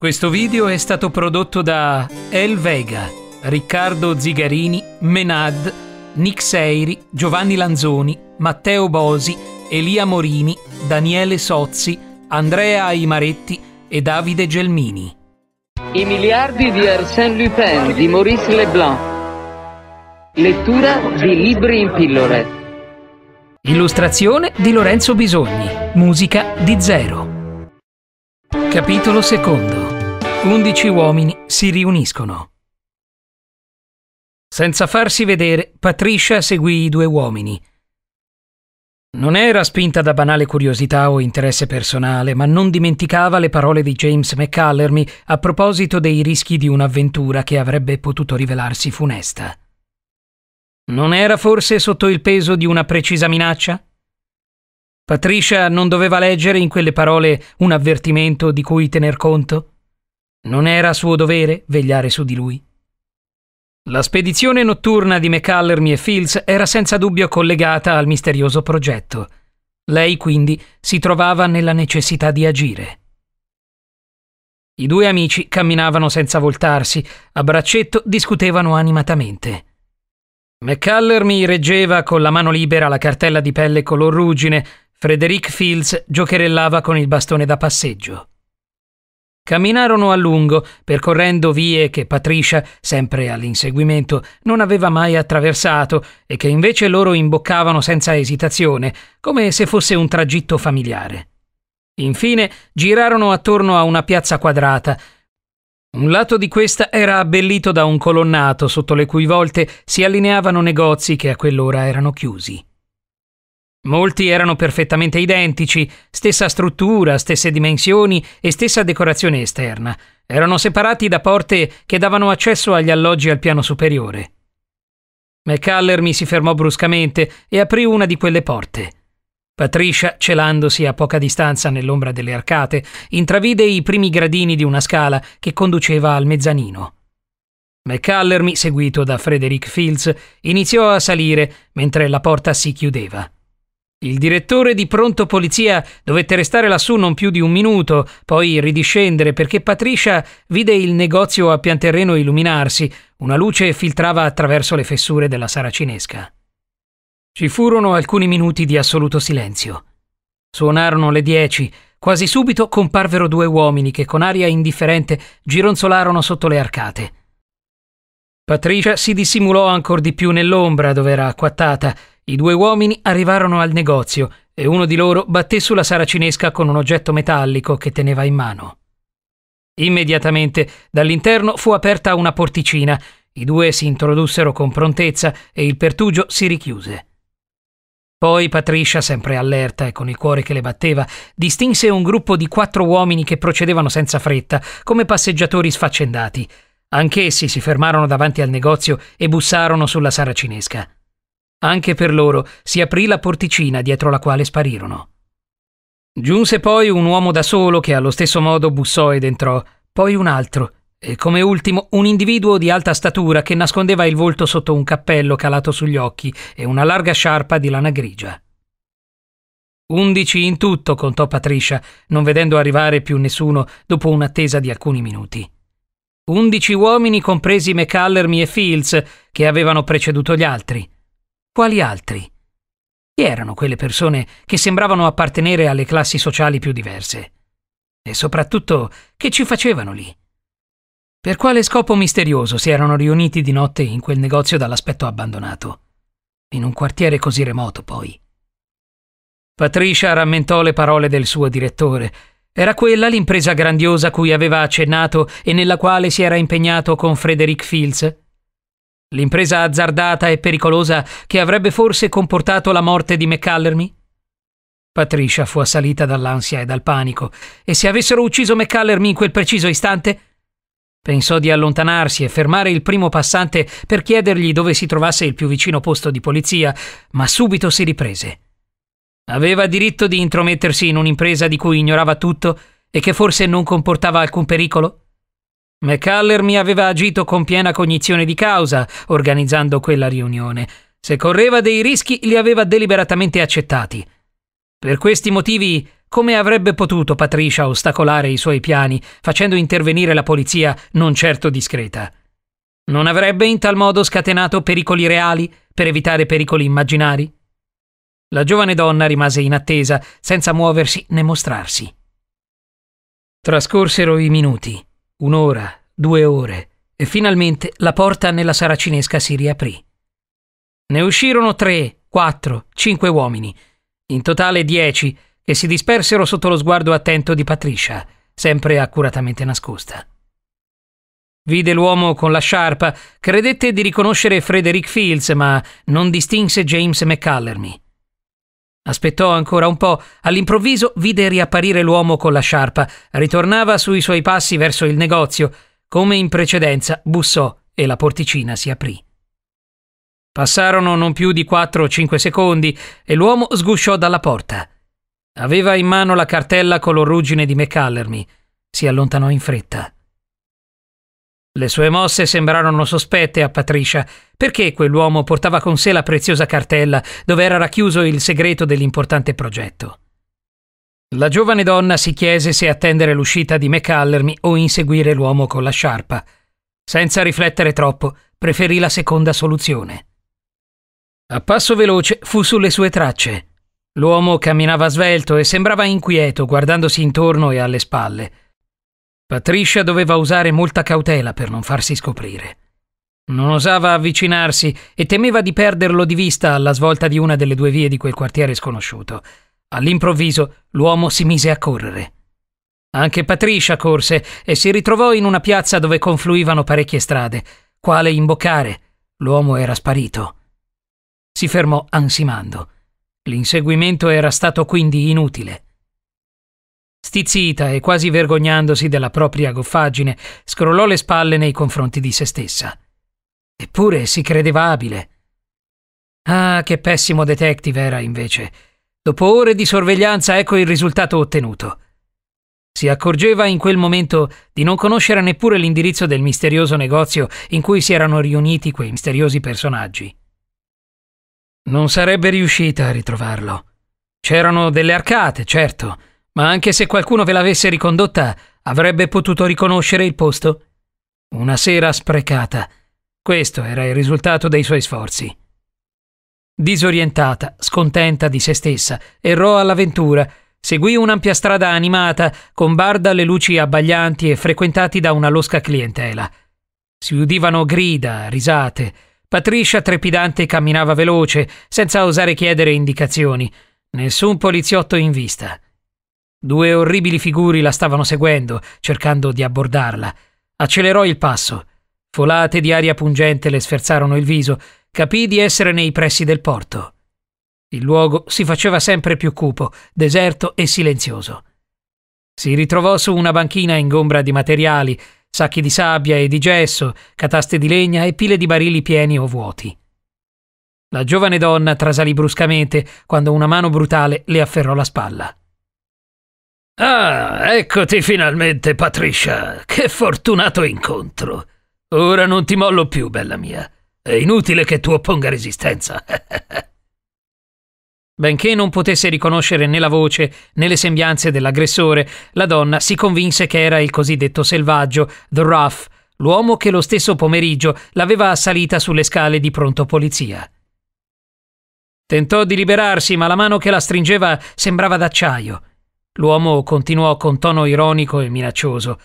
Questo video è stato prodotto da El Vega, Riccardo Zigarini, Menad, Nick Seiri, Giovanni Lanzoni, Matteo Bosi, Elia Morini, Daniele Sozzi, Andrea Aimaretti e Davide Gelmini. I miliardi di Arsène Lupin di Maurice Leblanc. Lettura di libri in pillole. Illustrazione di Lorenzo Bisogni. Musica di Zero. Capitolo secondo. Undici uomini si riuniscono. Senza farsi vedere, Patricia seguì i due uomini. Non era spinta da banale curiosità o interesse personale, ma non dimenticava le parole di James McCallermy a proposito dei rischi di un'avventura che avrebbe potuto rivelarsi funesta. Non era forse sotto il peso di una precisa minaccia? Patricia non doveva leggere in quelle parole un avvertimento di cui tener conto? Non era suo dovere vegliare su di lui? La spedizione notturna di McCallermy e Fields era senza dubbio collegata al misterioso progetto. Lei quindi si trovava nella necessità di agire. I due amici camminavano senza voltarsi, a braccetto discutevano animatamente. McCallermy reggeva con la mano libera la cartella di pelle color ruggine Frederick Fields giocherellava con il bastone da passeggio. Camminarono a lungo, percorrendo vie che Patricia, sempre all'inseguimento, non aveva mai attraversato e che invece loro imboccavano senza esitazione, come se fosse un tragitto familiare. Infine girarono attorno a una piazza quadrata. Un lato di questa era abbellito da un colonnato sotto le cui volte si allineavano negozi che a quell'ora erano chiusi. Molti erano perfettamente identici, stessa struttura, stesse dimensioni e stessa decorazione esterna. Erano separati da porte che davano accesso agli alloggi al piano superiore. McCaller mi si fermò bruscamente e aprì una di quelle porte. Patricia, celandosi a poca distanza nell'ombra delle arcate, intravide i primi gradini di una scala che conduceva al mezzanino. McCallermy, seguito da Frederick Fields, iniziò a salire mentre la porta si chiudeva. Il direttore di Pronto Polizia dovette restare lassù non più di un minuto, poi ridiscendere perché Patricia vide il negozio a pian terreno illuminarsi, una luce filtrava attraverso le fessure della saracinesca. Ci furono alcuni minuti di assoluto silenzio. Suonarono le dieci, quasi subito comparvero due uomini che con aria indifferente gironzolarono sotto le arcate. Patricia si dissimulò ancor di più nell'ombra dove era acquattata i due uomini arrivarono al negozio e uno di loro batté sulla saracinesca con un oggetto metallico che teneva in mano. Immediatamente dall'interno fu aperta una porticina, i due si introdussero con prontezza e il pertugio si richiuse. Poi Patricia, sempre allerta e con il cuore che le batteva, distinse un gruppo di quattro uomini che procedevano senza fretta, come passeggiatori sfaccendati. Anch'essi si fermarono davanti al negozio e bussarono sulla saracinesca. Anche per loro si aprì la porticina dietro la quale sparirono. Giunse poi un uomo da solo che allo stesso modo bussò ed entrò, poi un altro, e come ultimo un individuo di alta statura che nascondeva il volto sotto un cappello calato sugli occhi e una larga sciarpa di lana grigia. Undici in tutto, contò Patricia, non vedendo arrivare più nessuno dopo un'attesa di alcuni minuti. Undici uomini compresi McCallermy e Fields, che avevano preceduto gli altri. Quali altri? Chi erano quelle persone che sembravano appartenere alle classi sociali più diverse? E soprattutto, che ci facevano lì? Per quale scopo misterioso si erano riuniti di notte in quel negozio dall'aspetto abbandonato? In un quartiere così remoto, poi. Patricia rammentò le parole del suo direttore. Era quella l'impresa grandiosa cui aveva accennato e nella quale si era impegnato con Frederick Fields? L'impresa azzardata e pericolosa che avrebbe forse comportato la morte di McCallermy? Patricia fu assalita dall'ansia e dal panico, e se avessero ucciso McCallermy in quel preciso istante? Pensò di allontanarsi e fermare il primo passante per chiedergli dove si trovasse il più vicino posto di polizia, ma subito si riprese. Aveva diritto di intromettersi in un'impresa di cui ignorava tutto e che forse non comportava alcun pericolo? McCaller mi aveva agito con piena cognizione di causa organizzando quella riunione. Se correva dei rischi li aveva deliberatamente accettati. Per questi motivi, come avrebbe potuto Patricia ostacolare i suoi piani facendo intervenire la polizia non certo discreta? Non avrebbe in tal modo scatenato pericoli reali per evitare pericoli immaginari? La giovane donna rimase in attesa, senza muoversi né mostrarsi. Trascorsero i minuti. Un'ora, due ore, e finalmente la porta nella saracinesca si riaprì. Ne uscirono tre, quattro, cinque uomini, in totale dieci, che si dispersero sotto lo sguardo attento di Patricia, sempre accuratamente nascosta. Vide l'uomo con la sciarpa, credette di riconoscere Frederick Fields, ma non distinse James McCallermy. Aspettò ancora un po', all'improvviso vide riapparire l'uomo con la sciarpa. Ritornava sui suoi passi verso il negozio. Come in precedenza, bussò e la porticina si aprì. Passarono non più di 4 o 5 secondi e l'uomo sgusciò dalla porta. Aveva in mano la cartella color ruggine di McCallermy. Si allontanò in fretta. Le sue mosse sembrarono sospette a Patricia. Perché quell'uomo portava con sé la preziosa cartella dove era racchiuso il segreto dell'importante progetto? La giovane donna si chiese se attendere l'uscita di McCallermy o inseguire l'uomo con la sciarpa. Senza riflettere troppo, preferì la seconda soluzione. A passo veloce fu sulle sue tracce. L'uomo camminava svelto e sembrava inquieto guardandosi intorno e alle spalle. Patricia doveva usare molta cautela per non farsi scoprire. Non osava avvicinarsi e temeva di perderlo di vista alla svolta di una delle due vie di quel quartiere sconosciuto. All'improvviso l'uomo si mise a correre. Anche Patricia corse e si ritrovò in una piazza dove confluivano parecchie strade. Quale imboccare? L'uomo era sparito. Si fermò ansimando. L'inseguimento era stato quindi inutile. Stizzita e quasi vergognandosi della propria goffaggine, scrollò le spalle nei confronti di se stessa. Eppure si credeva abile. Ah, che pessimo detective era invece. Dopo ore di sorveglianza ecco il risultato ottenuto. Si accorgeva in quel momento di non conoscere neppure l'indirizzo del misterioso negozio in cui si erano riuniti quei misteriosi personaggi. Non sarebbe riuscita a ritrovarlo. C'erano delle arcate, certo, ma anche se qualcuno ve l'avesse ricondotta, avrebbe potuto riconoscere il posto? Una sera sprecata. Questo era il risultato dei suoi sforzi. Disorientata, scontenta di se stessa, errò all'avventura. Seguì un'ampia strada animata, con bar dalle luci abbaglianti e frequentati da una losca clientela. Si udivano grida, risate. Patricia trepidante camminava veloce, senza osare chiedere indicazioni. Nessun poliziotto in vista. Due orribili figuri la stavano seguendo, cercando di abbordarla. Accelerò il passo. Folate di aria pungente le sferzarono il viso. Capì di essere nei pressi del porto. Il luogo si faceva sempre più cupo, deserto e silenzioso. Si ritrovò su una banchina ingombra di materiali, sacchi di sabbia e di gesso, cataste di legna e pile di barili pieni o vuoti. La giovane donna trasalì bruscamente quando una mano brutale le afferrò la spalla. Ah, eccoti finalmente, Patricia. Che fortunato incontro. Ora non ti mollo più, bella mia. È inutile che tu opponga resistenza. Benché non potesse riconoscere né la voce né le sembianze dell'aggressore, la donna si convinse che era il cosiddetto selvaggio, The Rough, l'uomo che lo stesso pomeriggio l'aveva assalita sulle scale di pronto polizia. Tentò di liberarsi, ma la mano che la stringeva sembrava d'acciaio. L'uomo continuò con tono ironico e minaccioso.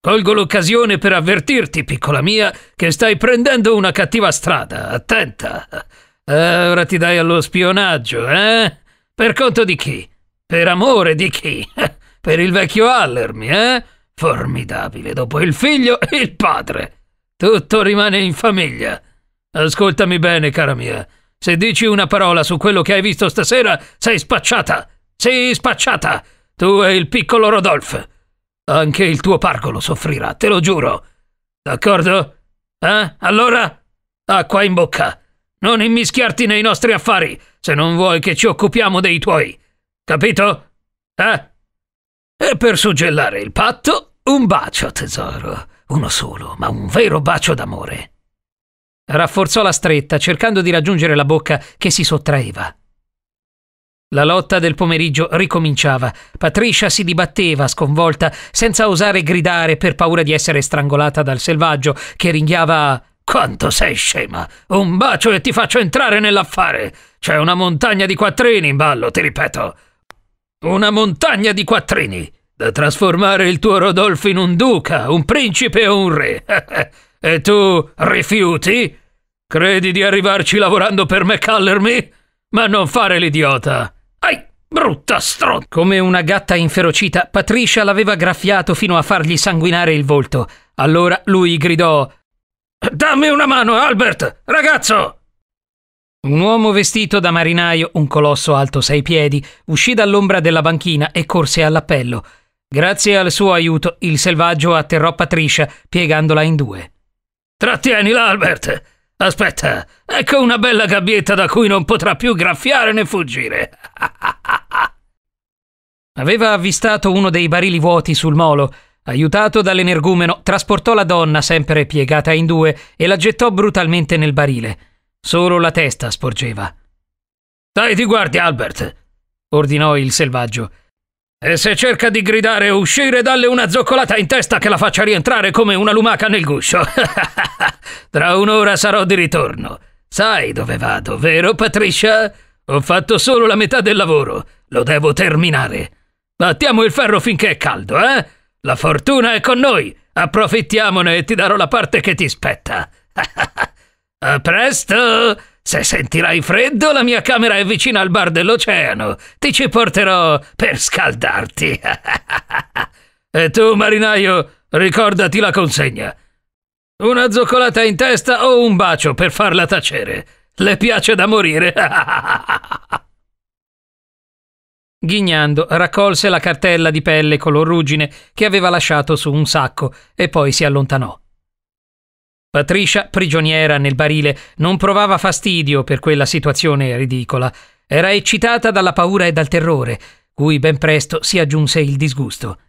Colgo l'occasione per avvertirti, piccola mia, che stai prendendo una cattiva strada. Attenta. Eh, ora ti dai allo spionaggio, eh? Per conto di chi? Per amore di chi? Per il vecchio Allermi, eh? Formidabile, dopo il figlio e il padre. Tutto rimane in famiglia. Ascoltami bene, cara mia. Se dici una parola su quello che hai visto stasera, sei spacciata. Sì, spacciata. Tu e il piccolo Rodolphe. Anche il tuo parco lo soffrirà, te lo giuro. D'accordo? Eh? Allora? Acqua in bocca. Non immischiarti nei nostri affari, se non vuoi che ci occupiamo dei tuoi. Capito? Eh? E per suggellare il patto, un bacio, tesoro. Uno solo, ma un vero bacio d'amore. Rafforzò la stretta, cercando di raggiungere la bocca che si sottraeva. La lotta del pomeriggio ricominciava. Patricia si dibatteva, sconvolta, senza osare gridare per paura di essere strangolata dal selvaggio che ringhiava quanto sei scema! Un bacio e ti faccio entrare nell'affare! C'è una montagna di quattrini in ballo, ti ripeto! Una montagna di quattrini! Da trasformare il tuo Rodolfo in un duca, un principe o un re! e tu rifiuti? Credi di arrivarci lavorando per me, McCallermy? Ma non fare l'idiota! Brutta stro... Come una gatta inferocita, Patricia l'aveva graffiato fino a fargli sanguinare il volto. Allora lui gridò Dammi una mano, Albert! Ragazzo! Un uomo vestito da marinaio, un colosso alto sei piedi, uscì dall'ombra della banchina e corse all'appello. Grazie al suo aiuto, il selvaggio atterrò Patricia, piegandola in due. Trattienila, Albert! Aspetta, ecco una bella gabbietta da cui non potrà più graffiare né fuggire. Aveva avvistato uno dei barili vuoti sul molo. Aiutato dall'energumeno, trasportò la donna, sempre piegata in due, e la gettò brutalmente nel barile. Solo la testa sporgeva. Dai di guardia, Albert! ordinò il selvaggio. E se cerca di gridare o uscire, dalle una zoccolata in testa che la faccia rientrare come una lumaca nel guscio. Tra un'ora sarò di ritorno. Sai dove vado, vero Patricia? Ho fatto solo la metà del lavoro. Lo devo terminare. Battiamo il ferro finché è caldo, eh? La fortuna è con noi. Approfittiamone e ti darò la parte che ti spetta. A presto! Se sentirai freddo, la mia camera è vicina al bar dell'oceano. Ti ci porterò per scaldarti. e tu, marinaio, ricordati la consegna. Una zoccolata in testa o un bacio per farla tacere. Le piace da morire. Ghignando, raccolse la cartella di pelle color ruggine che aveva lasciato su un sacco e poi si allontanò. Patricia, prigioniera nel barile, non provava fastidio per quella situazione ridicola. Era eccitata dalla paura e dal terrore, cui ben presto si aggiunse il disgusto.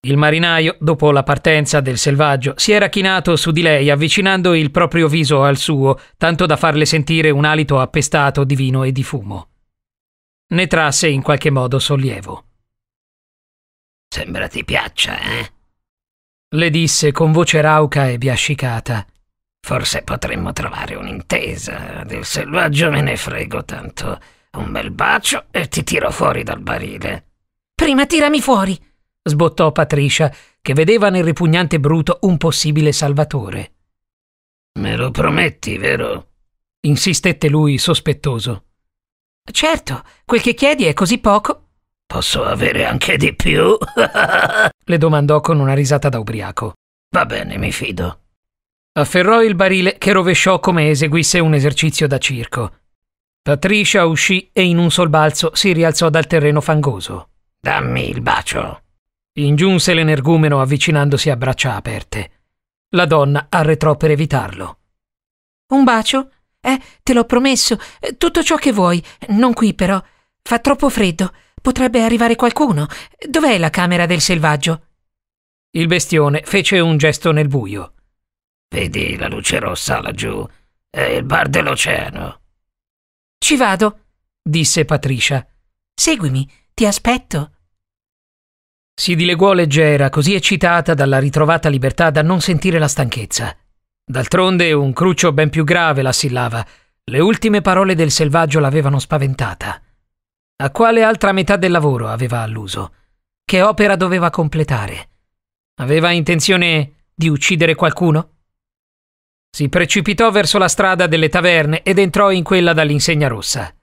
Il marinaio, dopo la partenza del selvaggio, si era chinato su di lei, avvicinando il proprio viso al suo, tanto da farle sentire un alito appestato di vino e di fumo. Ne trasse in qualche modo sollievo. Sembra ti piaccia, eh? le disse con voce rauca e biascicata. Forse potremmo trovare un'intesa. Del selvaggio me ne frego tanto. Un bel bacio e ti tiro fuori dal barile. Prima tirami fuori, sbottò Patricia, che vedeva nel ripugnante bruto un possibile salvatore. Me lo prometti, vero? insistette lui sospettoso. Certo, quel che chiedi è così poco Posso avere anche di più? le domandò con una risata da ubriaco. Va bene, mi fido. Afferrò il barile che rovesciò come eseguisse un esercizio da circo. Patricia uscì e in un sol balzo si rialzò dal terreno fangoso. Dammi il bacio. Ingiunse l'energumeno avvicinandosi a braccia aperte. La donna arretrò per evitarlo. Un bacio? Eh, te l'ho promesso. Tutto ciò che vuoi. Non qui, però. Fa troppo freddo. Potrebbe arrivare qualcuno. Dov'è la camera del selvaggio? Il bestione fece un gesto nel buio. Vedi la luce rossa laggiù? È il bar dell'oceano. Ci vado, disse Patricia. Seguimi, ti aspetto. Si dileguò leggera, così eccitata dalla ritrovata libertà da non sentire la stanchezza. D'altronde un cruccio ben più grave l'assillava. Le ultime parole del selvaggio l'avevano spaventata. A quale altra metà del lavoro aveva alluso? Che opera doveva completare? Aveva intenzione di uccidere qualcuno? Si precipitò verso la strada delle taverne ed entrò in quella dall'insegna rossa.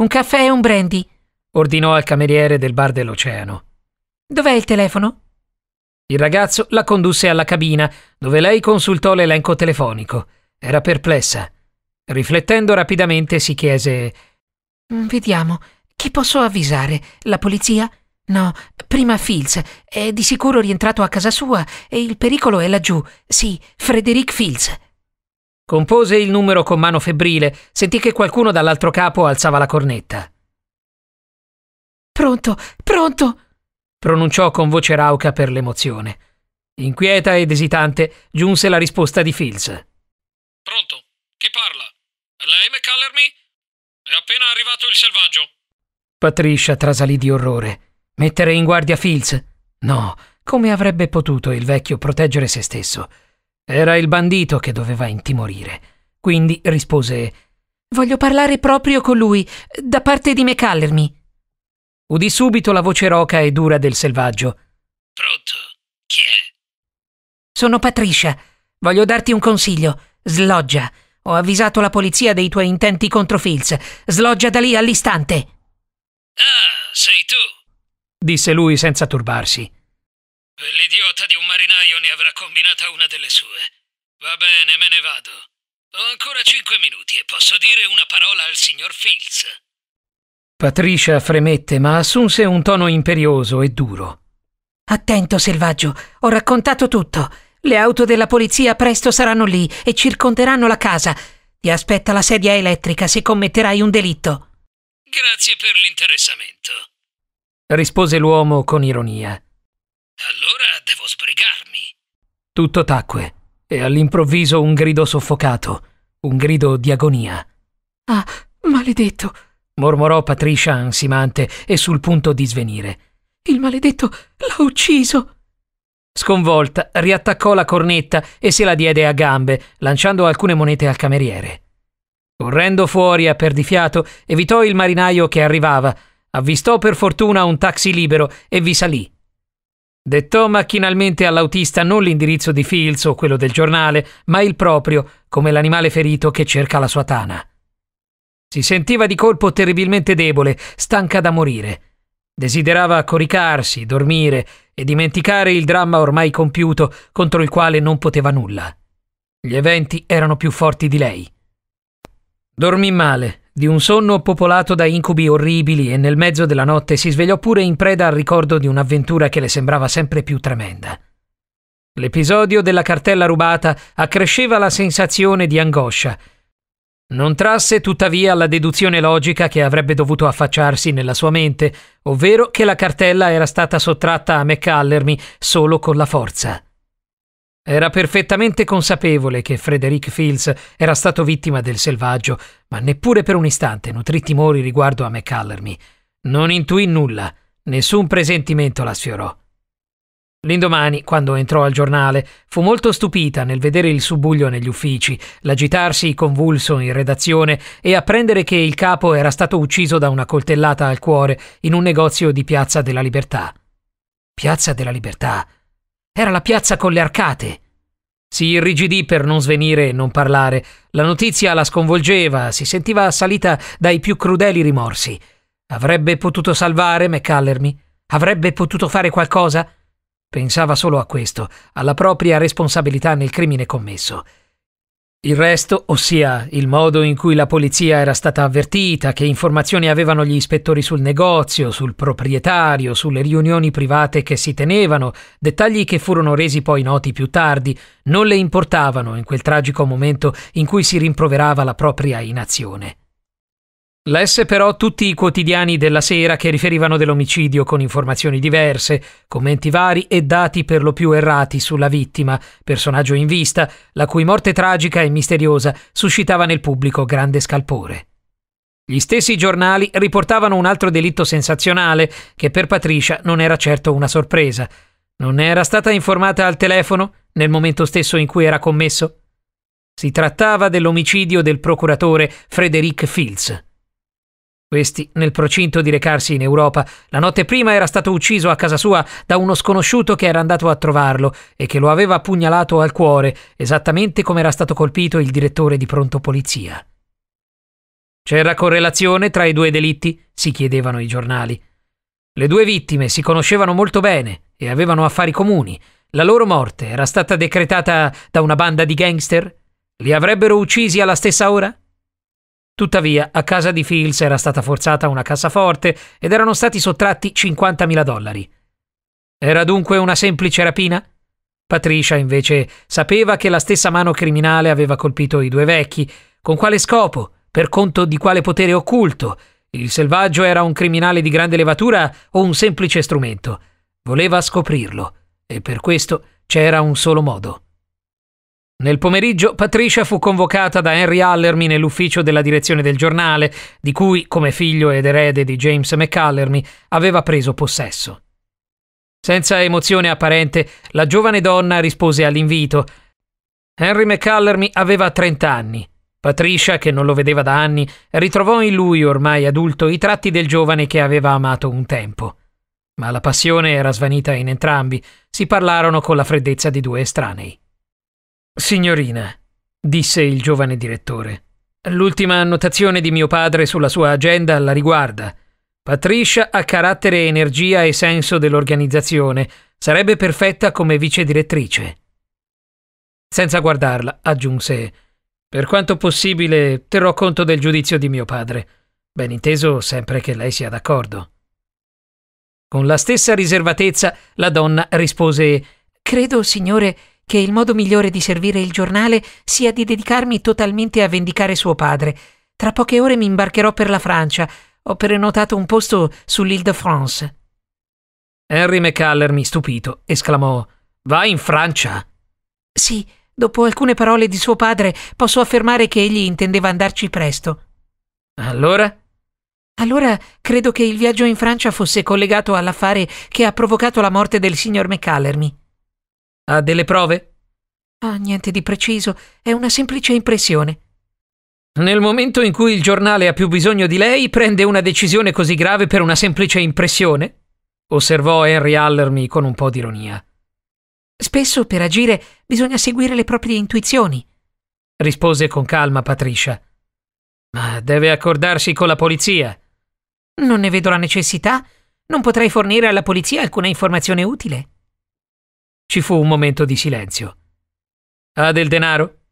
Un caffè e un brandy, ordinò al cameriere del bar dell'oceano. Dov'è il telefono? Il ragazzo la condusse alla cabina, dove lei consultò l'elenco telefonico. Era perplessa. Riflettendo rapidamente si chiese Mm, vediamo, chi posso avvisare? La polizia? No, prima Fields. È di sicuro rientrato a casa sua e il pericolo è laggiù. Sì, Frederick Fields. Compose il numero con mano febbrile, sentì che qualcuno dall'altro capo alzava la cornetta. Pronto, pronto! pronunciò con voce rauca per l'emozione. Inquieta ed esitante, giunse la risposta di Fields. Pronto? Chi parla? Lei McCallermy? È appena arrivato il selvaggio. Patricia trasalì di orrore. Mettere in guardia Filz? No, come avrebbe potuto il vecchio proteggere se stesso? Era il bandito che doveva intimorire. Quindi rispose: Voglio parlare proprio con lui, da parte di McCallermi. Udì subito la voce roca e dura del selvaggio. Pronto? Chi è? Sono Patricia. Voglio darti un consiglio. Sloggia. Ho avvisato la polizia dei tuoi intenti contro Fields. Sloggia da lì all'istante. Ah, sei tu, disse lui senza turbarsi. L'idiota di un marinaio ne avrà combinata una delle sue. Va bene, me ne vado. Ho ancora cinque minuti e posso dire una parola al signor Fields. Patricia fremette, ma assunse un tono imperioso e duro. Attento, selvaggio, ho raccontato tutto le auto della polizia presto saranno lì e circonderanno la casa. Ti aspetta la sedia elettrica se commetterai un delitto. Grazie per l'interessamento, rispose l'uomo con ironia. Allora devo sbrigarmi. Tutto tacque e all'improvviso un grido soffocato, un grido di agonia. Ah, maledetto! mormorò Patricia ansimante e sul punto di svenire. Il maledetto l'ha ucciso! Sconvolta, riattaccò la cornetta e se la diede a gambe, lanciando alcune monete al cameriere. Correndo fuori a perdifiato, evitò il marinaio che arrivava, avvistò per fortuna un taxi libero e vi salì. Dettò macchinalmente all'autista non l'indirizzo di Fields o quello del giornale, ma il proprio, come l'animale ferito che cerca la sua tana. Si sentiva di colpo terribilmente debole, stanca da morire. Desiderava coricarsi, dormire, e dimenticare il dramma ormai compiuto contro il quale non poteva nulla. Gli eventi erano più forti di lei. Dormì male, di un sonno popolato da incubi orribili e nel mezzo della notte si svegliò pure in preda al ricordo di un'avventura che le sembrava sempre più tremenda. L'episodio della cartella rubata accresceva la sensazione di angoscia non trasse tuttavia la deduzione logica che avrebbe dovuto affacciarsi nella sua mente, ovvero che la cartella era stata sottratta a McCallermy solo con la forza. Era perfettamente consapevole che Frederick Fields era stato vittima del selvaggio, ma neppure per un istante nutrì timori riguardo a McCallermy. Non intuì nulla, nessun presentimento la sfiorò. L'indomani, quando entrò al giornale, fu molto stupita nel vedere il subbuglio negli uffici, l'agitarsi convulso in redazione e apprendere che il capo era stato ucciso da una coltellata al cuore in un negozio di Piazza della Libertà. Piazza della Libertà? Era la piazza con le arcate. Si irrigidì per non svenire e non parlare. La notizia la sconvolgeva, si sentiva assalita dai più crudeli rimorsi. Avrebbe potuto salvare McCallermy? Avrebbe potuto fare qualcosa? Pensava solo a questo, alla propria responsabilità nel crimine commesso. Il resto, ossia il modo in cui la polizia era stata avvertita, che informazioni avevano gli ispettori sul negozio, sul proprietario, sulle riunioni private che si tenevano, dettagli che furono resi poi noti più tardi, non le importavano in quel tragico momento in cui si rimproverava la propria inazione. Lesse però tutti i quotidiani della sera che riferivano dell'omicidio con informazioni diverse, commenti vari e dati per lo più errati sulla vittima, personaggio in vista, la cui morte tragica e misteriosa suscitava nel pubblico grande scalpore. Gli stessi giornali riportavano un altro delitto sensazionale che per Patricia non era certo una sorpresa. Non ne era stata informata al telefono nel momento stesso in cui era commesso? Si trattava dell'omicidio del procuratore Frederick Fields. Questi, nel procinto di recarsi in Europa, la notte prima era stato ucciso a casa sua da uno sconosciuto che era andato a trovarlo e che lo aveva pugnalato al cuore, esattamente come era stato colpito il direttore di pronto polizia. C'era correlazione tra i due delitti? si chiedevano i giornali. Le due vittime si conoscevano molto bene e avevano affari comuni. La loro morte era stata decretata da una banda di gangster? Li avrebbero uccisi alla stessa ora? Tuttavia, a casa di Fields era stata forzata una cassaforte ed erano stati sottratti 50.000 dollari. Era dunque una semplice rapina? Patricia, invece, sapeva che la stessa mano criminale aveva colpito i due vecchi. Con quale scopo? Per conto di quale potere occulto? Il selvaggio era un criminale di grande levatura o un semplice strumento? Voleva scoprirlo, e per questo c'era un solo modo. Nel pomeriggio Patricia fu convocata da Henry Allermy nell'ufficio della direzione del giornale, di cui, come figlio ed erede di James McAllermy, aveva preso possesso. Senza emozione apparente, la giovane donna rispose all'invito. Henry McAllermy aveva 30 anni. Patricia, che non lo vedeva da anni, ritrovò in lui, ormai adulto, i tratti del giovane che aveva amato un tempo. Ma la passione era svanita in entrambi, si parlarono con la freddezza di due estranei. Signorina, disse il giovane direttore, l'ultima annotazione di mio padre sulla sua agenda la riguarda. Patricia ha carattere, energia e senso dell'organizzazione. Sarebbe perfetta come vice direttrice. Senza guardarla, aggiunse, per quanto possibile terrò conto del giudizio di mio padre. Ben inteso, sempre che lei sia d'accordo. Con la stessa riservatezza, la donna rispose Credo, signore, che il modo migliore di servire il giornale sia di dedicarmi totalmente a vendicare suo padre. Tra poche ore mi imbarcherò per la Francia. Ho prenotato un posto sull'Île-de-France. Henry McCallermi, mi stupito, esclamò: Vai in Francia? Sì, dopo alcune parole di suo padre posso affermare che egli intendeva andarci presto. Allora? Allora credo che il viaggio in Francia fosse collegato all'affare che ha provocato la morte del signor McCallermi. Ha delle prove? Ah, niente di preciso, è una semplice impressione. Nel momento in cui il giornale ha più bisogno di lei, prende una decisione così grave per una semplice impressione? osservò Henry Allermy con un po' di ironia. Spesso per agire bisogna seguire le proprie intuizioni, rispose con calma Patricia. Ma deve accordarsi con la polizia. Non ne vedo la necessità. Non potrei fornire alla polizia alcuna informazione utile. Ci fu un momento di silenzio. Ha del denaro?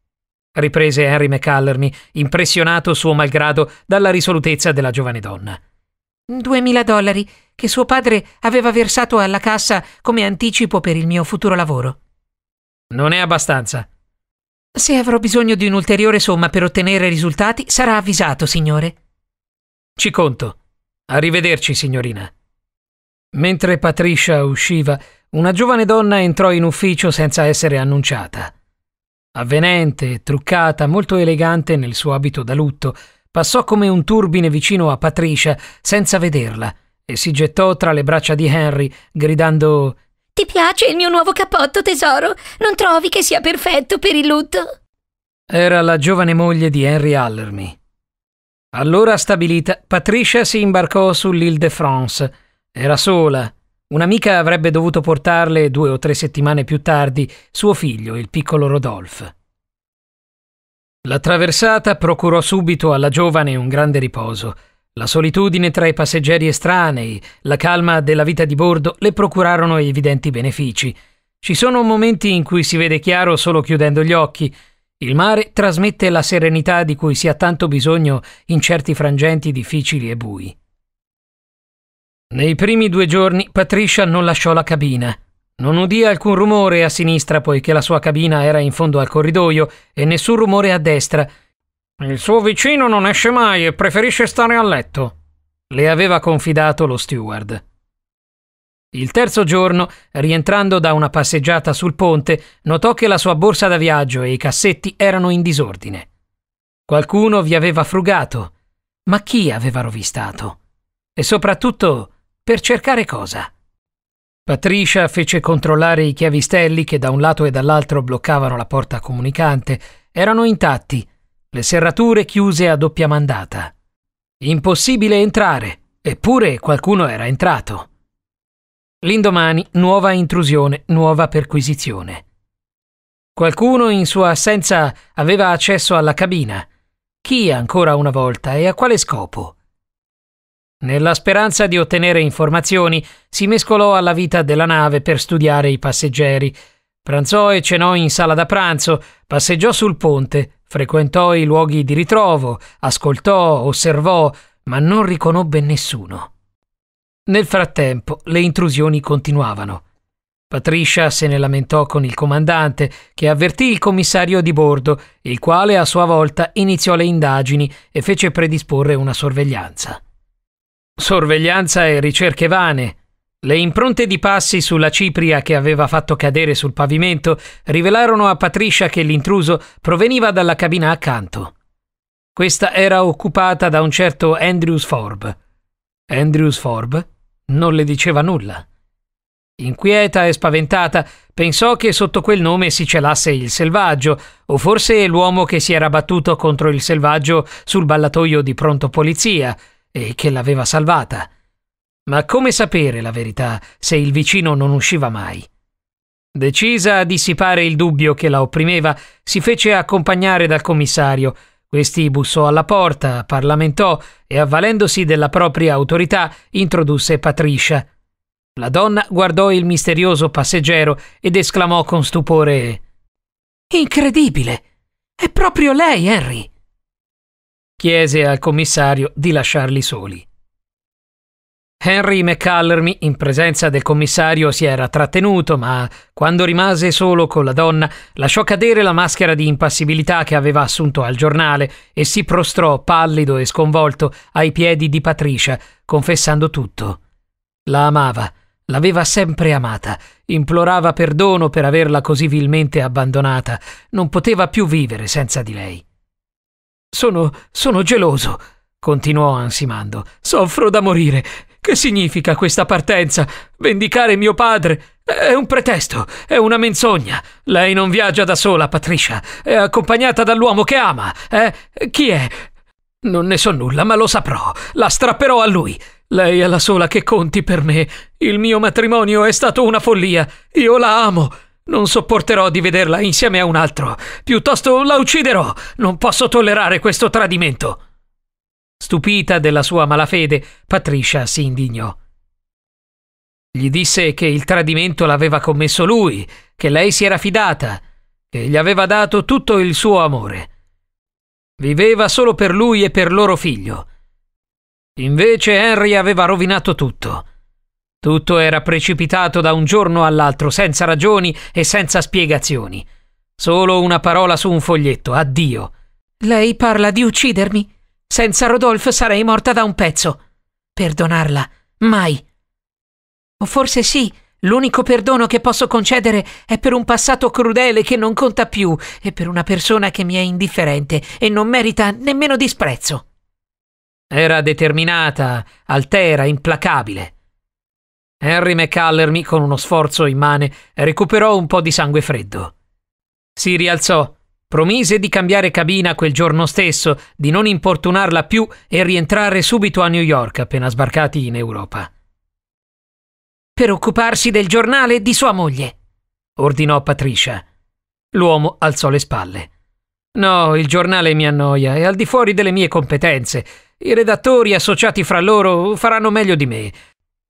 riprese Henry McCallermy, impressionato suo malgrado dalla risolutezza della giovane donna. Duemila dollari che suo padre aveva versato alla cassa come anticipo per il mio futuro lavoro. Non è abbastanza. Se avrò bisogno di un'ulteriore somma per ottenere risultati, sarà avvisato, signore. Ci conto. Arrivederci, signorina. Mentre Patricia usciva, una giovane donna entrò in ufficio senza essere annunciata. Avvenente, truccata, molto elegante nel suo abito da lutto, passò come un turbine vicino a Patricia senza vederla e si gettò tra le braccia di Henry, gridando Ti piace il mio nuovo cappotto, tesoro? Non trovi che sia perfetto per il lutto? Era la giovane moglie di Henry Allermy. Allora stabilita, Patricia si imbarcò sull'Île de France. Era sola, Un'amica avrebbe dovuto portarle due o tre settimane più tardi suo figlio, il piccolo Rodolphe. La traversata procurò subito alla giovane un grande riposo. La solitudine tra i passeggeri estranei, la calma della vita di bordo le procurarono evidenti benefici. Ci sono momenti in cui si vede chiaro solo chiudendo gli occhi. Il mare trasmette la serenità di cui si ha tanto bisogno in certi frangenti difficili e bui. Nei primi due giorni Patricia non lasciò la cabina. Non udì alcun rumore a sinistra poiché la sua cabina era in fondo al corridoio e nessun rumore a destra. Il suo vicino non esce mai e preferisce stare a letto, le aveva confidato lo steward. Il terzo giorno, rientrando da una passeggiata sul ponte, notò che la sua borsa da viaggio e i cassetti erano in disordine. Qualcuno vi aveva frugato, ma chi aveva rovistato? E soprattutto per cercare cosa? Patricia fece controllare i chiavistelli che da un lato e dall'altro bloccavano la porta comunicante. Erano intatti, le serrature chiuse a doppia mandata. Impossibile entrare, eppure qualcuno era entrato. L'indomani, nuova intrusione, nuova perquisizione. Qualcuno in sua assenza aveva accesso alla cabina. Chi ancora una volta e a quale scopo? Nella speranza di ottenere informazioni, si mescolò alla vita della nave per studiare i passeggeri. Pranzò e cenò in sala da pranzo, passeggiò sul ponte, frequentò i luoghi di ritrovo, ascoltò, osservò, ma non riconobbe nessuno. Nel frattempo le intrusioni continuavano. Patricia se ne lamentò con il comandante, che avvertì il commissario di bordo, il quale a sua volta iniziò le indagini e fece predisporre una sorveglianza sorveglianza e ricerche vane. Le impronte di passi sulla cipria che aveva fatto cadere sul pavimento rivelarono a Patricia che l'intruso proveniva dalla cabina accanto. Questa era occupata da un certo Andrews Forb. Andrews Forb non le diceva nulla. Inquieta e spaventata, pensò che sotto quel nome si celasse il selvaggio, o forse l'uomo che si era battuto contro il selvaggio sul ballatoio di pronto polizia, e che l'aveva salvata. Ma come sapere la verità se il vicino non usciva mai? Decisa a dissipare il dubbio che la opprimeva, si fece accompagnare dal commissario. Questi bussò alla porta, parlamentò e, avvalendosi della propria autorità, introdusse Patricia. La donna guardò il misterioso passeggero ed esclamò con stupore: Incredibile! È proprio lei, Henry! chiese al commissario di lasciarli soli. Henry McCallermy, in presenza del commissario, si era trattenuto, ma quando rimase solo con la donna, lasciò cadere la maschera di impassibilità che aveva assunto al giornale e si prostrò pallido e sconvolto ai piedi di Patricia, confessando tutto. La amava, l'aveva sempre amata, implorava perdono per averla così vilmente abbandonata, non poteva più vivere senza di lei. Sono, sono geloso, continuò ansimando. Soffro da morire. Che significa questa partenza? Vendicare mio padre? È un pretesto, è una menzogna. Lei non viaggia da sola, Patricia. È accompagnata dall'uomo che ama. Eh? Chi è? Non ne so nulla, ma lo saprò. La strapperò a lui. Lei è la sola che conti per me. Il mio matrimonio è stato una follia. Io la amo. Non sopporterò di vederla insieme a un altro. Piuttosto la ucciderò. Non posso tollerare questo tradimento. Stupita della sua malafede, Patricia si indignò. Gli disse che il tradimento l'aveva commesso lui, che lei si era fidata, che gli aveva dato tutto il suo amore. Viveva solo per lui e per loro figlio. Invece Henry aveva rovinato tutto. Tutto era precipitato da un giorno all'altro, senza ragioni e senza spiegazioni. Solo una parola su un foglietto, addio. Lei parla di uccidermi? Senza Rodolphe sarei morta da un pezzo. Perdonarla, mai. O forse sì, l'unico perdono che posso concedere è per un passato crudele che non conta più e per una persona che mi è indifferente e non merita nemmeno disprezzo. Era determinata, altera, implacabile. Henry McCallermy, con uno sforzo immane, recuperò un po' di sangue freddo. Si rialzò, promise di cambiare cabina quel giorno stesso, di non importunarla più e rientrare subito a New York appena sbarcati in Europa. Per occuparsi del giornale di sua moglie, ordinò Patricia. L'uomo alzò le spalle. No, il giornale mi annoia, è al di fuori delle mie competenze. I redattori associati fra loro faranno meglio di me.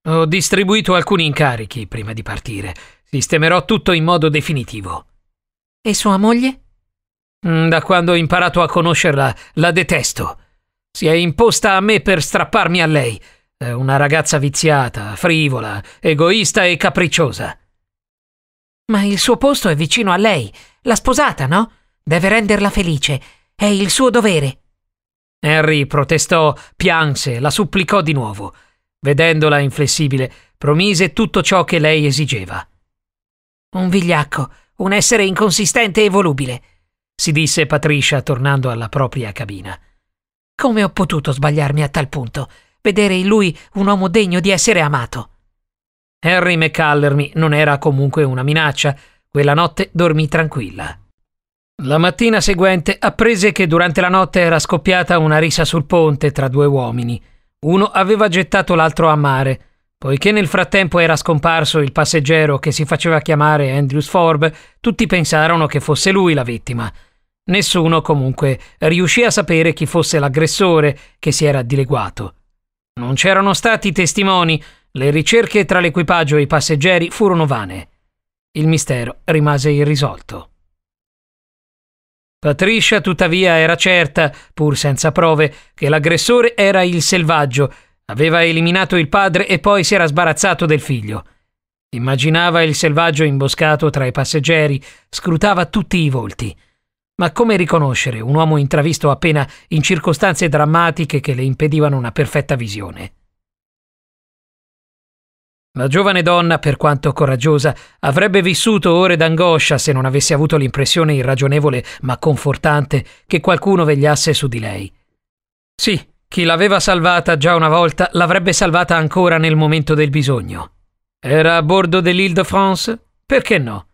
Ho distribuito alcuni incarichi prima di partire. Sistemerò tutto in modo definitivo. E sua moglie? Mm, da quando ho imparato a conoscerla, la detesto. Si è imposta a me per strapparmi a lei. È una ragazza viziata, frivola, egoista e capricciosa. Ma il suo posto è vicino a lei. L'ha sposata, no? Deve renderla felice. È il suo dovere. Harry protestò, pianse, la supplicò di nuovo. Vedendola inflessibile, promise tutto ciò che lei esigeva. Un vigliacco, un essere inconsistente e volubile, si disse Patricia tornando alla propria cabina. Come ho potuto sbagliarmi a tal punto, vedere in lui un uomo degno di essere amato? Harry McCallermy non era comunque una minaccia, quella notte dormì tranquilla. La mattina seguente apprese che durante la notte era scoppiata una risa sul ponte tra due uomini. Uno aveva gettato l'altro a mare. Poiché nel frattempo era scomparso il passeggero che si faceva chiamare Andrews Forbes, tutti pensarono che fosse lui la vittima. Nessuno, comunque, riuscì a sapere chi fosse l'aggressore che si era dileguato. Non c'erano stati testimoni, le ricerche tra l'equipaggio e i passeggeri furono vane. Il mistero rimase irrisolto. Patricia tuttavia era certa, pur senza prove, che l'aggressore era il selvaggio, aveva eliminato il padre e poi si era sbarazzato del figlio. Immaginava il selvaggio imboscato tra i passeggeri, scrutava tutti i volti. Ma come riconoscere un uomo intravisto appena in circostanze drammatiche che le impedivano una perfetta visione? La giovane donna, per quanto coraggiosa, avrebbe vissuto ore d'angoscia se non avesse avuto l'impressione irragionevole ma confortante che qualcuno vegliasse su di lei. Sì, chi l'aveva salvata già una volta l'avrebbe salvata ancora nel momento del bisogno. Era a bordo dell'Île-de-France? Perché no?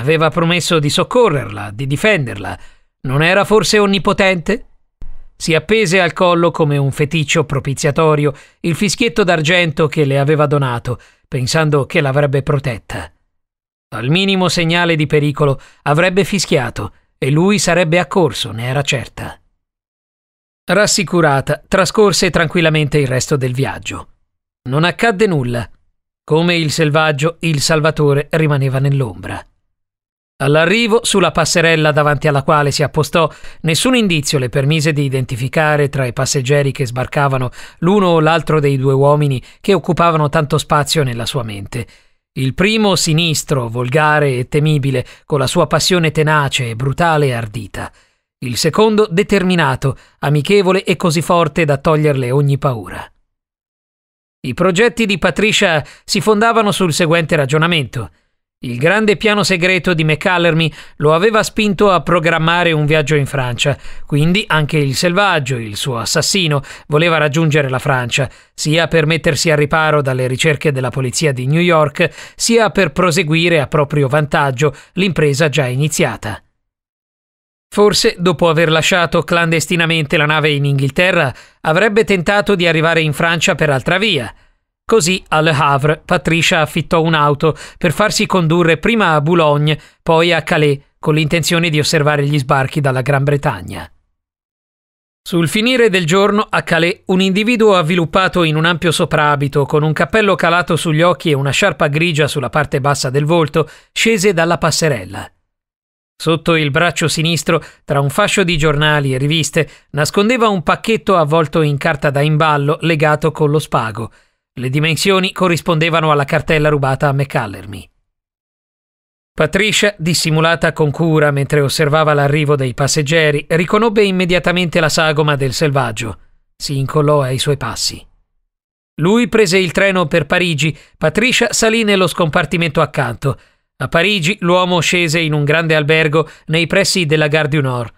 Aveva promesso di soccorrerla, di difenderla. Non era forse onnipotente? Si appese al collo come un feticcio propiziatorio il fischietto d'argento che le aveva donato pensando che l'avrebbe protetta. Al minimo segnale di pericolo avrebbe fischiato e lui sarebbe accorso, ne era certa. Rassicurata, trascorse tranquillamente il resto del viaggio. Non accadde nulla. Come il selvaggio, il Salvatore rimaneva nell'ombra. All'arrivo, sulla passerella davanti alla quale si appostò, nessun indizio le permise di identificare tra i passeggeri che sbarcavano l'uno o l'altro dei due uomini che occupavano tanto spazio nella sua mente. Il primo sinistro, volgare e temibile, con la sua passione tenace, brutale e ardita. Il secondo determinato, amichevole e così forte da toglierle ogni paura. I progetti di Patricia si fondavano sul seguente ragionamento – il grande piano segreto di McCallermy lo aveva spinto a programmare un viaggio in Francia, quindi anche il selvaggio, il suo assassino, voleva raggiungere la Francia, sia per mettersi al riparo dalle ricerche della polizia di New York, sia per proseguire a proprio vantaggio l'impresa già iniziata. Forse, dopo aver lasciato clandestinamente la nave in Inghilterra, avrebbe tentato di arrivare in Francia per altra via – Così a Le Havre Patricia affittò un'auto per farsi condurre prima a Boulogne, poi a Calais, con l'intenzione di osservare gli sbarchi dalla Gran Bretagna. Sul finire del giorno a Calais un individuo avviluppato in un ampio soprabito, con un cappello calato sugli occhi e una sciarpa grigia sulla parte bassa del volto, scese dalla passerella. Sotto il braccio sinistro, tra un fascio di giornali e riviste, nascondeva un pacchetto avvolto in carta da imballo legato con lo spago le dimensioni corrispondevano alla cartella rubata a McCallermy. Patricia, dissimulata con cura mentre osservava l'arrivo dei passeggeri, riconobbe immediatamente la sagoma del selvaggio. Si incollò ai suoi passi. Lui prese il treno per Parigi, Patricia salì nello scompartimento accanto. A Parigi l'uomo scese in un grande albergo nei pressi della Gare du Nord.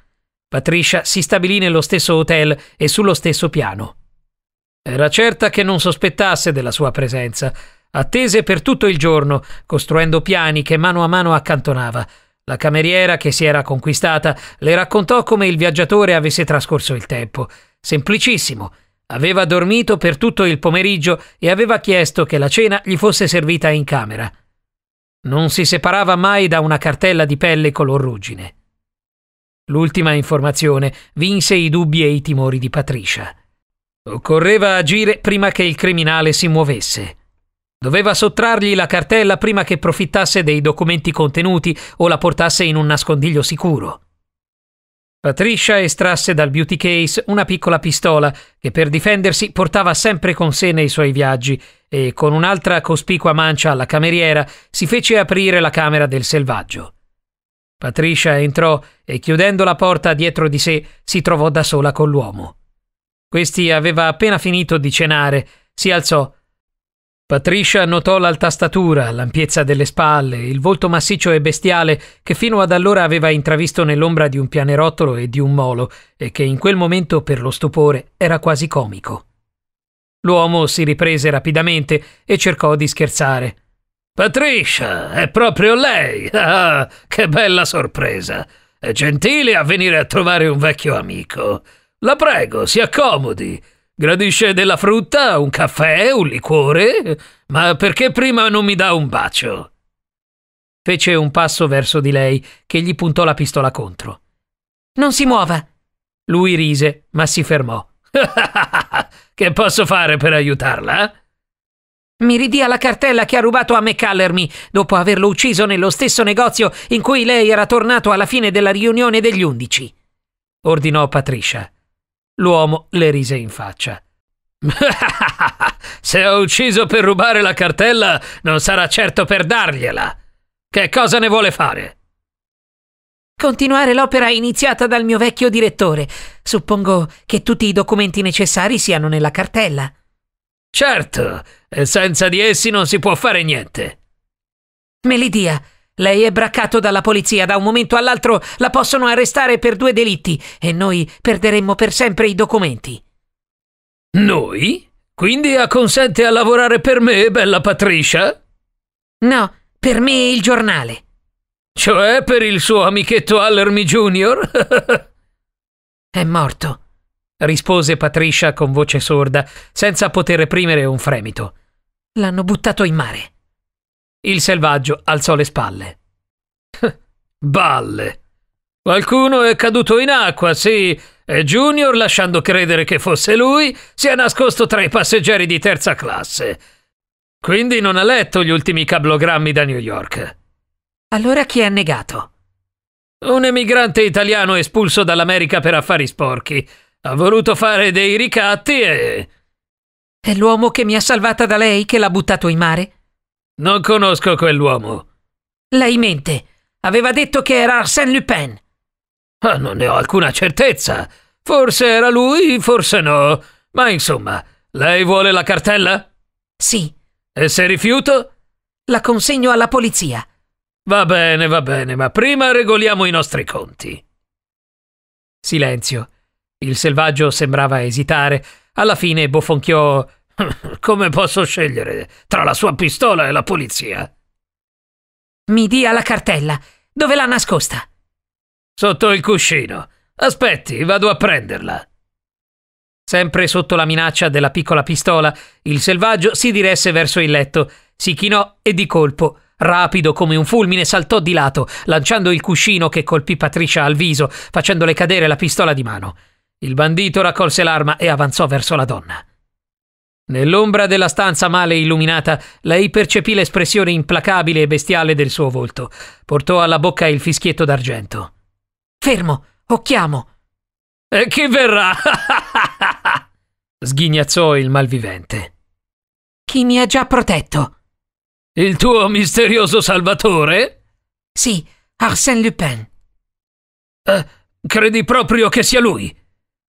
Patricia si stabilì nello stesso hotel e sullo stesso piano. Era certa che non sospettasse della sua presenza. Attese per tutto il giorno, costruendo piani che mano a mano accantonava. La cameriera che si era conquistata le raccontò come il viaggiatore avesse trascorso il tempo. Semplicissimo. Aveva dormito per tutto il pomeriggio e aveva chiesto che la cena gli fosse servita in camera. Non si separava mai da una cartella di pelle color ruggine. L'ultima informazione vinse i dubbi e i timori di Patricia. Occorreva agire prima che il criminale si muovesse. Doveva sottrargli la cartella prima che profittasse dei documenti contenuti o la portasse in un nascondiglio sicuro. Patricia estrasse dal beauty case una piccola pistola che per difendersi portava sempre con sé nei suoi viaggi e con un'altra cospicua mancia alla cameriera si fece aprire la camera del selvaggio. Patricia entrò e chiudendo la porta dietro di sé si trovò da sola con l'uomo. Questi aveva appena finito di cenare, si alzò. Patricia notò l'alta statura, l'ampiezza delle spalle, il volto massiccio e bestiale che fino ad allora aveva intravisto nell'ombra di un pianerottolo e di un molo e che in quel momento, per lo stupore, era quasi comico. L'uomo si riprese rapidamente e cercò di scherzare. Patricia, è proprio lei! Ah, che bella sorpresa! È gentile a venire a trovare un vecchio amico. La prego, si accomodi. Gradisce della frutta, un caffè, un liquore? Ma perché prima non mi dà un bacio? Fece un passo verso di lei, che gli puntò la pistola contro. Non si muova. Lui rise, ma si fermò. che posso fare per aiutarla? Mi ridia la cartella che ha rubato a McCallermy dopo averlo ucciso nello stesso negozio in cui lei era tornato alla fine della riunione degli undici, ordinò Patricia. L'uomo le rise in faccia. Se ho ucciso per rubare la cartella, non sarà certo per dargliela. Che cosa ne vuole fare? Continuare l'opera iniziata dal mio vecchio direttore. Suppongo che tutti i documenti necessari siano nella cartella. Certo, e senza di essi non si può fare niente. Me li dia. Lei è braccato dalla polizia, da un momento all'altro la possono arrestare per due delitti e noi perderemmo per sempre i documenti. Noi? Quindi acconsente a lavorare per me, bella Patricia? No, per me il giornale. Cioè per il suo amichetto Allermy Junior? è morto, rispose Patricia con voce sorda, senza poter reprimere un fremito. L'hanno buttato in mare. Il selvaggio alzò le spalle. Balle. Qualcuno è caduto in acqua, sì, e Junior, lasciando credere che fosse lui, si è nascosto tra i passeggeri di terza classe. Quindi non ha letto gli ultimi cablogrammi da New York. Allora chi è annegato? Un emigrante italiano espulso dall'America per affari sporchi. Ha voluto fare dei ricatti e... È l'uomo che mi ha salvata da lei che l'ha buttato in mare? Non conosco quell'uomo. Lei mente. Aveva detto che era Arsène Lupin. Ah, non ne ho alcuna certezza. Forse era lui, forse no. Ma insomma, lei vuole la cartella? Sì. E se rifiuto? La consegno alla polizia. Va bene, va bene, ma prima regoliamo i nostri conti. Silenzio. Il selvaggio sembrava esitare. Alla fine bofonchiò come posso scegliere tra la sua pistola e la polizia? Mi dia la cartella. Dove l'ha nascosta? Sotto il cuscino. Aspetti, vado a prenderla. Sempre sotto la minaccia della piccola pistola, il selvaggio si diresse verso il letto, si chinò e di colpo, rapido come un fulmine, saltò di lato, lanciando il cuscino che colpì Patricia al viso, facendole cadere la pistola di mano. Il bandito raccolse l'arma e avanzò verso la donna. Nell'ombra della stanza male illuminata, lei percepì l'espressione implacabile e bestiale del suo volto. Portò alla bocca il fischietto d'argento. Fermo, occhiamo. E chi verrà? sghignazzò il malvivente. Chi mi ha già protetto? Il tuo misterioso salvatore? Sì, Arsène Lupin. Eh, credi proprio che sia lui?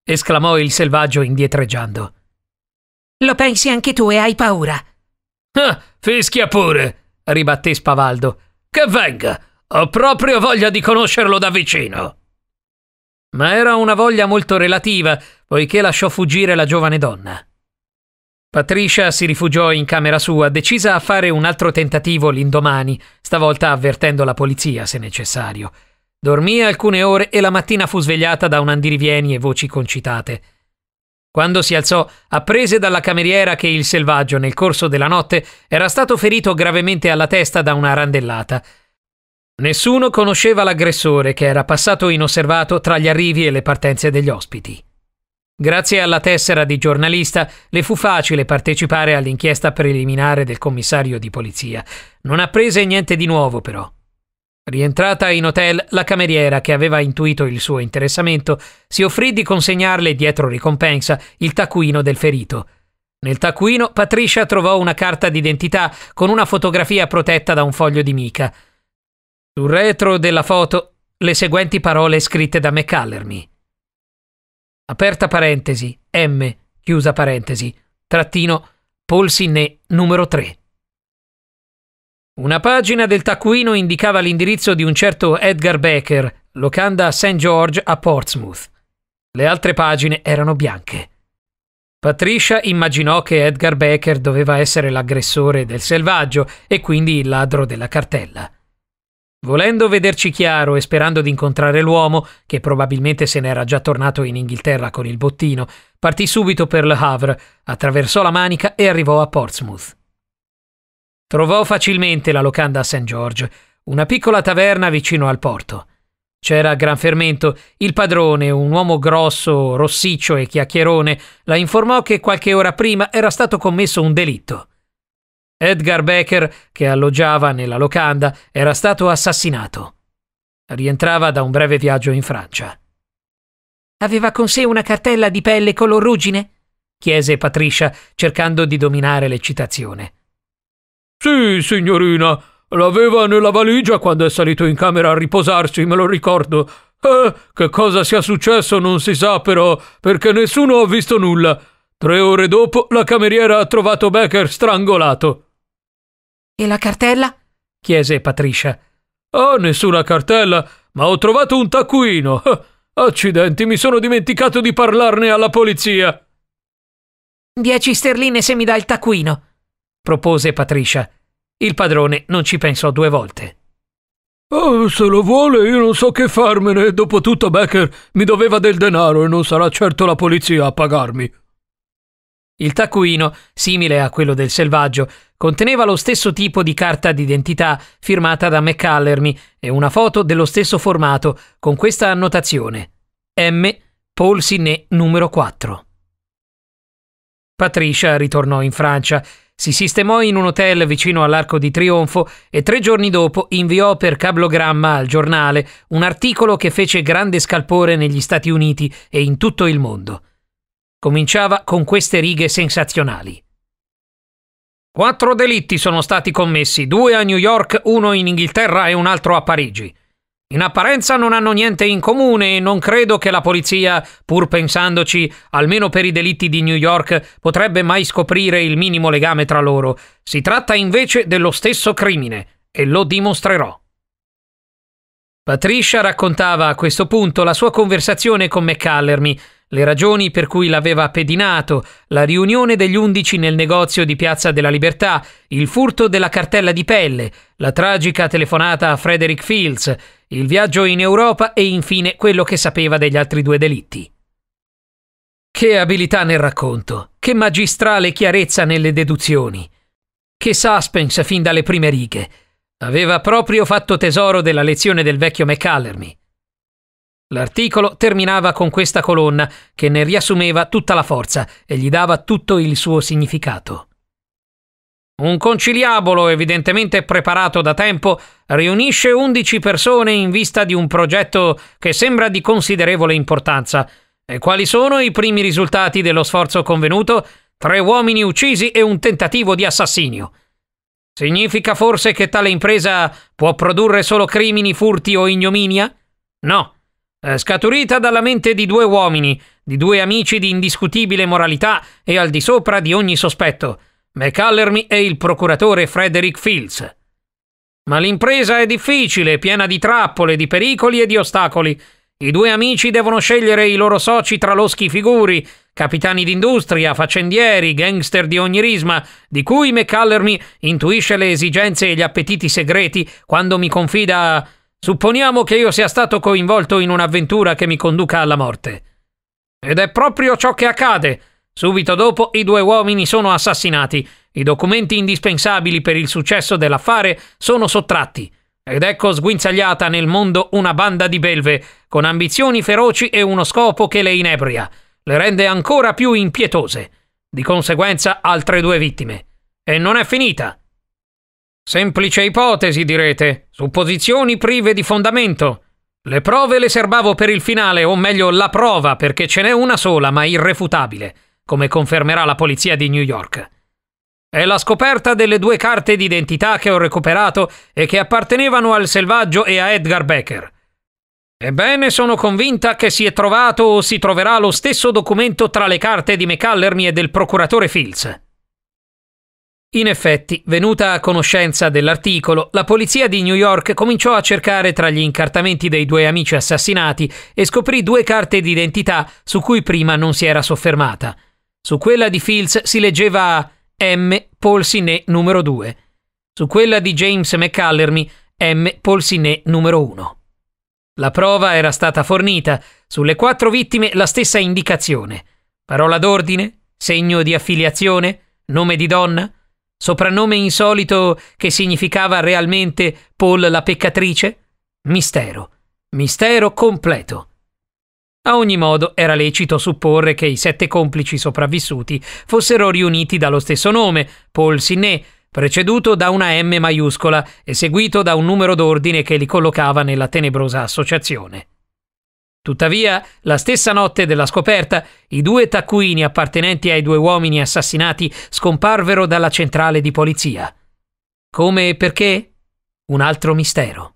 esclamò il selvaggio indietreggiando. Lo pensi anche tu e hai paura. Ah, fischia pure, ribatté Spavaldo. Che venga, ho proprio voglia di conoscerlo da vicino. Ma era una voglia molto relativa, poiché lasciò fuggire la giovane donna. Patricia si rifugiò in camera sua, decisa a fare un altro tentativo l'indomani, stavolta avvertendo la polizia se necessario. Dormì alcune ore e la mattina fu svegliata da un andirivieni e voci concitate. Quando si alzò, apprese dalla cameriera che il selvaggio, nel corso della notte, era stato ferito gravemente alla testa da una randellata. Nessuno conosceva l'aggressore che era passato inosservato tra gli arrivi e le partenze degli ospiti. Grazie alla tessera di giornalista le fu facile partecipare all'inchiesta preliminare del commissario di polizia. Non apprese niente di nuovo, però. Rientrata in hotel, la cameriera, che aveva intuito il suo interessamento, si offrì di consegnarle dietro ricompensa il taccuino del ferito. Nel taccuino Patricia trovò una carta d'identità con una fotografia protetta da un foglio di mica. Sul retro della foto le seguenti parole scritte da McCallermy. Aperta parentesi, M, chiusa parentesi, trattino, Paul Sinné numero 3. Una pagina del taccuino indicava l'indirizzo di un certo Edgar Baker, locanda St. George a Portsmouth. Le altre pagine erano bianche. Patricia immaginò che Edgar Baker doveva essere l'aggressore del selvaggio e quindi il ladro della cartella. Volendo vederci chiaro e sperando di incontrare l'uomo, che probabilmente se n'era già tornato in Inghilterra con il bottino, partì subito per Le Havre, attraversò la Manica e arrivò a Portsmouth. Trovò facilmente la locanda a St. George, una piccola taverna vicino al porto. C'era gran fermento, il padrone, un uomo grosso, rossiccio e chiacchierone, la informò che qualche ora prima era stato commesso un delitto. Edgar Becker, che alloggiava nella locanda, era stato assassinato. Rientrava da un breve viaggio in Francia. Aveva con sé una cartella di pelle color ruggine? chiese Patricia, cercando di dominare l'eccitazione. Sì, signorina, l'aveva nella valigia quando è salito in camera a riposarsi, me lo ricordo. Eh, che cosa sia successo non si sa però, perché nessuno ha visto nulla. Tre ore dopo la cameriera ha trovato Becker strangolato. E la cartella? chiese Patricia. Oh, nessuna cartella, ma ho trovato un taccuino. Accidenti, mi sono dimenticato di parlarne alla polizia. Dieci sterline se mi dà il taccuino, propose Patricia. Il padrone non ci pensò due volte. Oh, se lo vuole, io non so che farmene. Dopotutto Becker mi doveva del denaro e non sarà certo la polizia a pagarmi. Il taccuino, simile a quello del selvaggio, conteneva lo stesso tipo di carta d'identità firmata da McCallermy e una foto dello stesso formato con questa annotazione: M. Paul Siné numero 4. Patricia ritornò in Francia si sistemò in un hotel vicino all'Arco di Trionfo e tre giorni dopo inviò per cablogramma al giornale un articolo che fece grande scalpore negli Stati Uniti e in tutto il mondo. Cominciava con queste righe sensazionali. Quattro delitti sono stati commessi, due a New York, uno in Inghilterra e un altro a Parigi. In apparenza non hanno niente in comune e non credo che la polizia, pur pensandoci, almeno per i delitti di New York, potrebbe mai scoprire il minimo legame tra loro. Si tratta invece dello stesso crimine e lo dimostrerò. Patricia raccontava a questo punto la sua conversazione con McCallermy, le ragioni per cui l'aveva pedinato, la riunione degli undici nel negozio di Piazza della Libertà, il furto della cartella di pelle, la tragica telefonata a Frederick Fields, il viaggio in Europa e infine quello che sapeva degli altri due delitti. Che abilità nel racconto, che magistrale chiarezza nelle deduzioni, che suspense fin dalle prime righe. Aveva proprio fatto tesoro della lezione del vecchio McCallermy. L'articolo terminava con questa colonna che ne riassumeva tutta la forza e gli dava tutto il suo significato. Un conciliabolo, evidentemente preparato da tempo, riunisce 11 persone in vista di un progetto che sembra di considerevole importanza. E quali sono i primi risultati dello sforzo convenuto? Tre uomini uccisi e un tentativo di assassinio. Significa forse che tale impresa può produrre solo crimini, furti o ignominia? No. È scaturita dalla mente di due uomini, di due amici di indiscutibile moralità e al di sopra di ogni sospetto. McCallermy e il procuratore Frederick Fields. Ma l'impresa è difficile, piena di trappole, di pericoli e di ostacoli. I due amici devono scegliere i loro soci tra loschi figuri, capitani d'industria, faccendieri, gangster di ogni risma, di cui McCallermy intuisce le esigenze e gli appetiti segreti quando mi confida «Supponiamo che io sia stato coinvolto in un'avventura che mi conduca alla morte». Ed è proprio ciò che accade. Subito dopo i due uomini sono assassinati, i documenti indispensabili per il successo dell'affare sono sottratti. Ed ecco sguinzagliata nel mondo una banda di belve, con ambizioni feroci e uno scopo che le inebria, le rende ancora più impietose. Di conseguenza altre due vittime. E non è finita. Semplice ipotesi, direte, supposizioni prive di fondamento. Le prove le serbavo per il finale, o meglio la prova, perché ce n'è una sola, ma irrefutabile come confermerà la polizia di New York. È la scoperta delle due carte d'identità che ho recuperato e che appartenevano al selvaggio e a Edgar Becker. Ebbene, sono convinta che si è trovato o si troverà lo stesso documento tra le carte di McCallermy e del procuratore Fields. In effetti, venuta a conoscenza dell'articolo, la polizia di New York cominciò a cercare tra gli incartamenti dei due amici assassinati e scoprì due carte d'identità su cui prima non si era soffermata. Su quella di Fields si leggeva M. Polsiné numero 2. Su quella di James McCallermy M. Polsiné numero 1. La prova era stata fornita, sulle quattro vittime la stessa indicazione. Parola d'ordine, segno di affiliazione, nome di donna, soprannome insolito che significava realmente Paul la peccatrice? Mistero. Mistero completo. A ogni modo era lecito supporre che i sette complici sopravvissuti fossero riuniti dallo stesso nome, Paul Sinet, preceduto da una M maiuscola e seguito da un numero d'ordine che li collocava nella tenebrosa associazione. Tuttavia, la stessa notte della scoperta, i due taccuini appartenenti ai due uomini assassinati scomparvero dalla centrale di polizia. Come e perché? Un altro mistero.